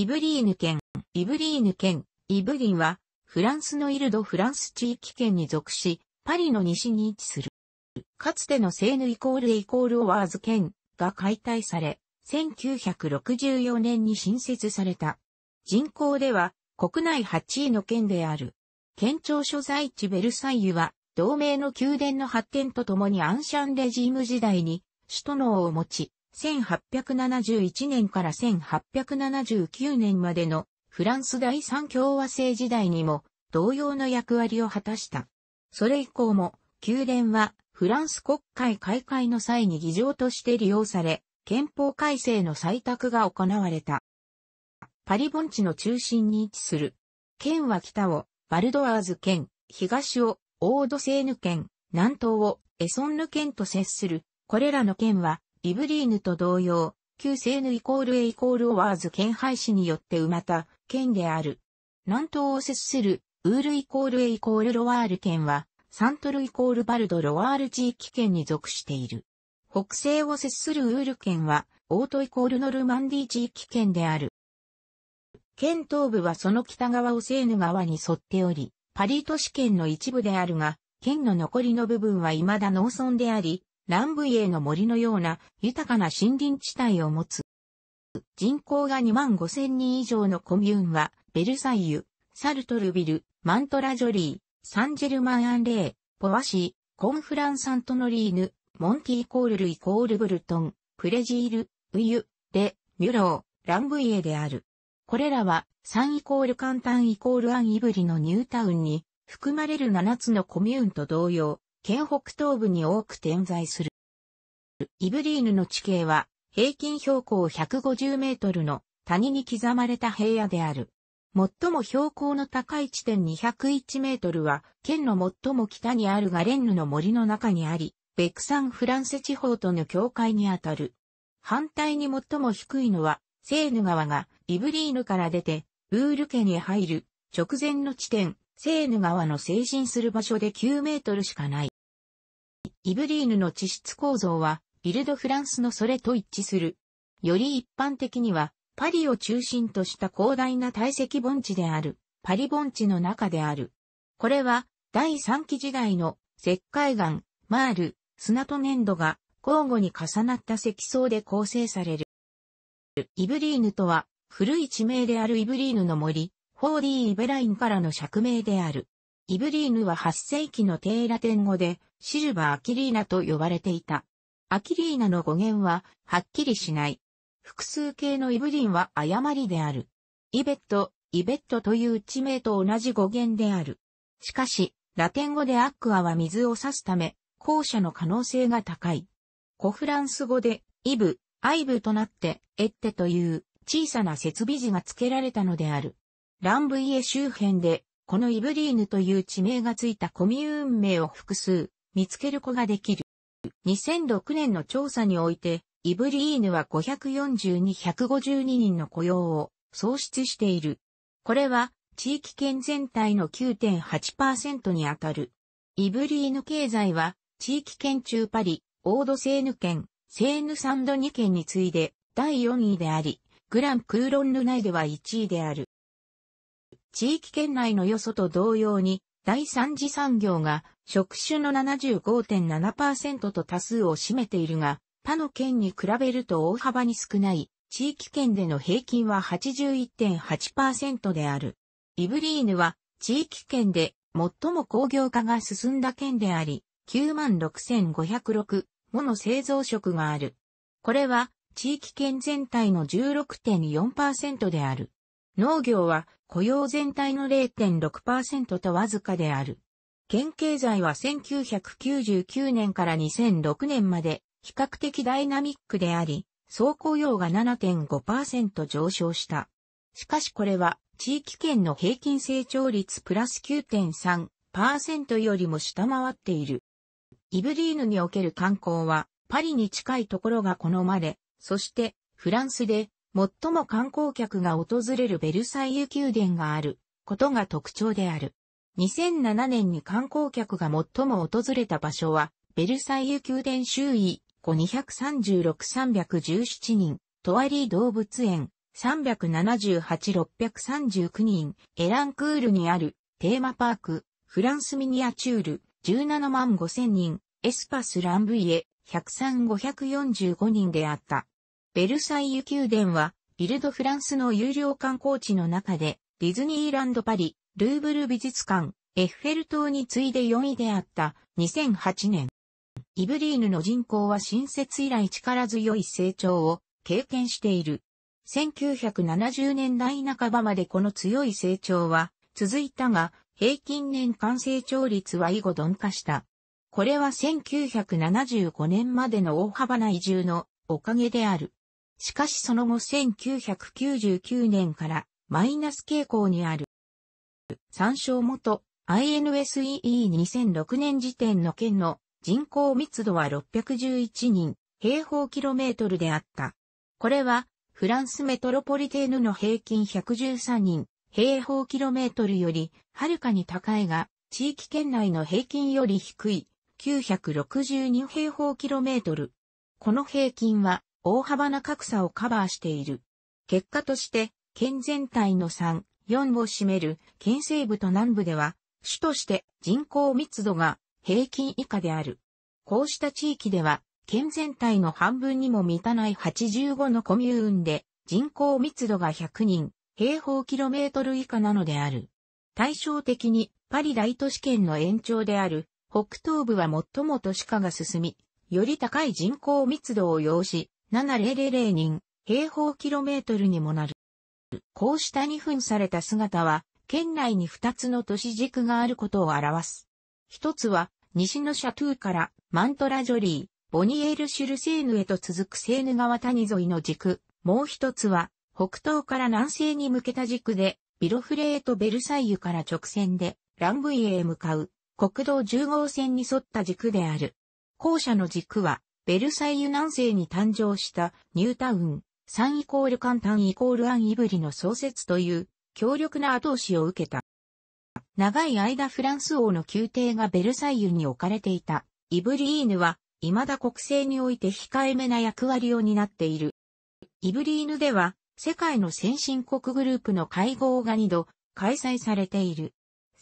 イブリーヌ県、イブリーヌ県、イブリンは、フランスのイルド・フランス地域圏に属し、パリの西に位置する。かつてのセーヌイコールイコールオワーズ県が解体され、1964年に新設された。人口では国内8位の県である。県庁所在地ベルサイユは、同盟の宮殿の発展とともにアンシャンレジーム時代に、首都脳を持ち、1871年から1879年までのフランス第三共和制時代にも同様の役割を果たした。それ以降も宮殿はフランス国会開会の際に議場として利用され、憲法改正の採択が行われた。パリ盆地の中心に位置する。県は北をバルドアーズ県、東をオードセーヌ県、南東をエソンヌ県と接する。これらの県はイブリーヌと同様、旧セーヌイコールエイコールオワーズ県廃止によって生また県である。南東を接するウールイコールエイコールロワール県は、サントルイコールバルドロワール地域県に属している。北西を接するウール県は、オートイコールノルマンディ地域県である。県東部はその北側をセーヌ川に沿っており、パリ都市圏の一部であるが、県の残りの部分は未だ農村であり、ランブイエの森のような豊かな森林地帯を持つ。人口が2万5千人以上のコミューンは、ベルサイユ、サルトルビル、マントラジョリー、サンジェルマンアンレー、ポワシー、コンフランサントノリーヌ、モンティーコールルイコールブルトン、プレジール、ウユ、レ、ミュロー、ランブイエである。これらは、サンイコール簡単イコールアンイブリのニュータウンに、含まれる7つのコミューンと同様、県北東部に多く点在する。イブリーヌの地形は、平均標高150メートルの谷に刻まれた平野である。最も標高の高い地点201メートルは、県の最も北にあるガレンヌの森の中にあり、ベクサンフランセ地方との境界にあたる。反対に最も低いのは、セーヌ川がイブリーヌから出て、ウール家に入る直前の地点セーヌ川の成人する場所で9メートルしかない。イブリーヌの地質構造は、ビルドフランスのそれと一致する。より一般的には、パリを中心とした広大な堆積盆地である、パリ盆地の中である。これは、第3期時代の石灰岩、マール、砂と粘土が交互に重なった積層で構成される。イブリーヌとは、古い地名であるイブリーヌの森、フォーディ・イブラインからの釈明である。イブリーヌは8世紀のテラテン語でシルバ・アキリーナと呼ばれていた。アキリーナの語源ははっきりしない。複数形のイブリンは誤りである。イベット、イベットという地名と同じ語源である。しかし、ラテン語でアックアは水を指すため、後者の可能性が高い。古フランス語で、イブ、アイブとなって、エッテという小さな設備字が付けられたのである。ランブイエ周辺で、このイブリーヌという地名がついたコミューン名を複数見つける子ができる。2006年の調査において、イブリーヌは542-152人の雇用を創出している。これは地域圏全体の9.8%にあたる。イブリーヌ経済は地域圏中パリ、オードセーヌ県、セーヌサンド2県に次いで第4位であり、グランクーロンル内では1位である。地域圏内のよそと同様に、第三次産業が職種の75.7%と多数を占めているが、他の県に比べると大幅に少ない、地域圏での平均は81.8%である。イブリーヌは地域圏で最も工業化が進んだ県であり、96,506もの製造職がある。これは地域圏全体の16.4%である。農業は雇用全体の0.6%とわずかである。県経済は1999年から2006年まで比較的ダイナミックであり、総雇用が7.5%上昇した。しかしこれは地域圏の平均成長率プラス9.3%よりも下回っている。イブリーヌにおける観光はパリに近いところが好まれ、そしてフランスで最も観光客が訪れるベルサイユ宮殿があることが特徴である。2007年に観光客が最も訪れた場所は、ベルサイユ宮殿周囲5236317人、トワリー動物園378639人、エランクールにあるテーマパーク、フランスミニアチュール17万5000人、エスパスランブイエ103,545人であった。ベルサイユ宮殿は、イルド・フランスの有料観光地の中で、ディズニーランド・パリ、ルーブル美術館、エッフェル塔に次いで4位であった2008年。イブリーヌの人口は新設以来力強い成長を経験している。1970年代半ばまでこの強い成長は続いたが、平均年間成長率は以後鈍化した。これは1975年までの大幅な移住のおかげである。しかしその後1999年からマイナス傾向にある。参照元 INSEE2006 年時点の県の人口密度は611人平方キロメートルであった。これはフランスメトロポリテーヌの平均113人平方キロメートルよりはるかに高いが地域圏内の平均より低い962平方キロメートル。この平均は大幅な格差をカバーしている。結果として、県全体の3、4を占める県西部と南部では、主として人口密度が平均以下である。こうした地域では、県全体の半分にも満たない85のコミューンで、人口密度が100人、平方キロメートル以下なのである。対照的に、パリ大都市圏の延長である、北東部は最も都市化が進み、より高い人口密度を要し、7,000人、平方キロメートルにもなる。こうした2分された姿は、県内に2つの都市軸があることを表す。一つは、西のシャトゥーからマントラジョリー、ボニエールシュルセーヌへと続くセーヌ川谷沿いの軸。もう一つは、北東から南西に向けた軸で、ビロフレーとベルサイユから直線で、ランブイエへ向かう、国道10号線に沿った軸である。後者の軸は、ベルサイユ南西に誕生したニュータウン、3イコール簡単イコールアンイブリの創設という強力な後押しを受けた。長い間フランス王の宮廷がベルサイユに置かれていたイブリーヌは未だ国政において控えめな役割を担っている。イブリーヌでは世界の先進国グループの会合が2度開催されている。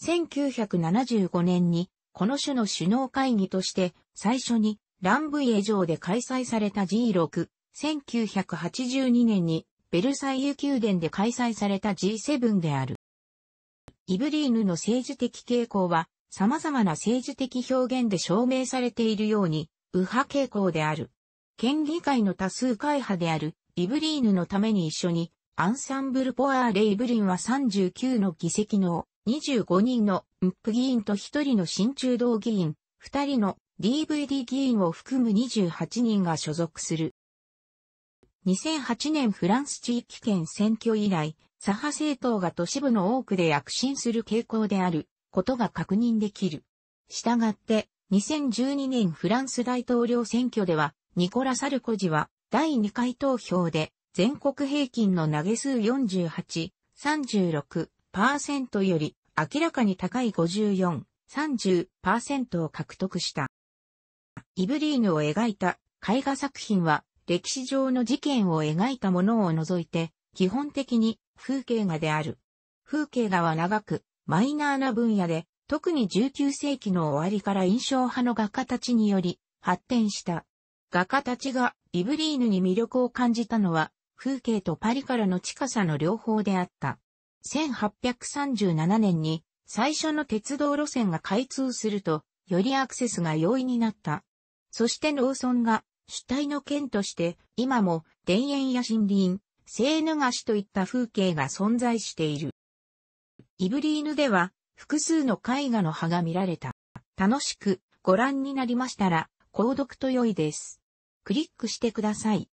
1975年にこの種の首脳会議として最初にランブイエ城で開催された G6、1982年にベルサイユ宮殿で開催された G7 である。イブリーヌの政治的傾向は様々な政治的表現で証明されているように、右派傾向である。県議会の多数会派であるイブリーヌのために一緒にアンサンブルポアーレイブリンは39の議席の25人のムップ議員と1人の新中道議員、2人の DVD 議員を含む28人が所属する。2008年フランス地域圏選挙以来、左派政党が都市部の多くで躍進する傾向であることが確認できる。したがって、2012年フランス大統領選挙では、ニコラ・サルコジは第2回投票で全国平均の投げ数48、36%より明らかに高い54、30%を獲得した。イブリーヌを描いた絵画作品は歴史上の事件を描いたものを除いて基本的に風景画である。風景画は長くマイナーな分野で特に19世紀の終わりから印象派の画家たちにより発展した。画家たちがイブリーヌに魅力を感じたのは風景とパリからの近さの両方であった。1837年に最初の鉄道路線が開通すると、よりアクセスが容易になった。そして農村が主体の県として、今も田園や森林、セーヌ菓子といった風景が存在している。イブリーヌでは、複数の絵画の葉が見られた。楽しくご覧になりましたら、購読と良いです。クリックしてください。